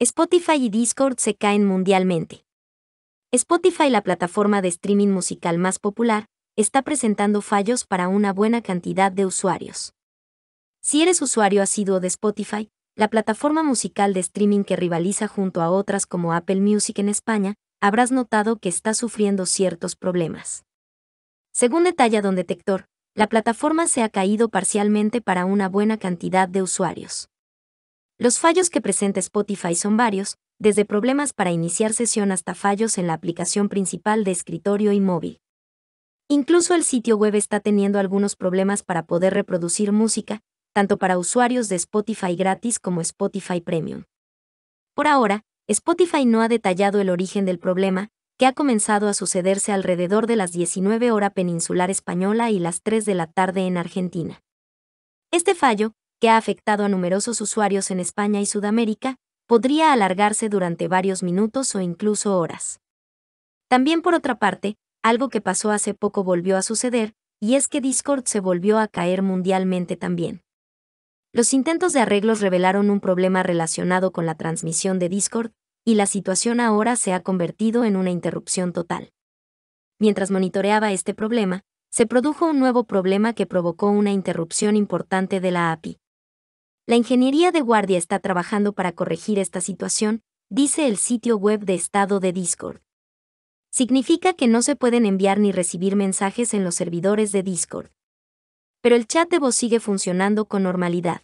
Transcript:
Spotify y Discord se caen mundialmente. Spotify, la plataforma de streaming musical más popular, está presentando fallos para una buena cantidad de usuarios. Si eres usuario asiduo de Spotify, la plataforma musical de streaming que rivaliza junto a otras como Apple Music en España, habrás notado que está sufriendo ciertos problemas. Según detalla Don Detector, la plataforma se ha caído parcialmente para una buena cantidad de usuarios. Los fallos que presenta Spotify son varios, desde problemas para iniciar sesión hasta fallos en la aplicación principal de escritorio y móvil. Incluso el sitio web está teniendo algunos problemas para poder reproducir música, tanto para usuarios de Spotify gratis como Spotify Premium. Por ahora, Spotify no ha detallado el origen del problema, que ha comenzado a sucederse alrededor de las 19 horas peninsular española y las 3 de la tarde en Argentina. Este fallo, ha afectado a numerosos usuarios en España y Sudamérica, podría alargarse durante varios minutos o incluso horas. También por otra parte, algo que pasó hace poco volvió a suceder, y es que Discord se volvió a caer mundialmente también. Los intentos de arreglos revelaron un problema relacionado con la transmisión de Discord, y la situación ahora se ha convertido en una interrupción total. Mientras monitoreaba este problema, se produjo un nuevo problema que provocó una interrupción importante de la API. La ingeniería de guardia está trabajando para corregir esta situación, dice el sitio web de estado de Discord. Significa que no se pueden enviar ni recibir mensajes en los servidores de Discord. Pero el chat de voz sigue funcionando con normalidad.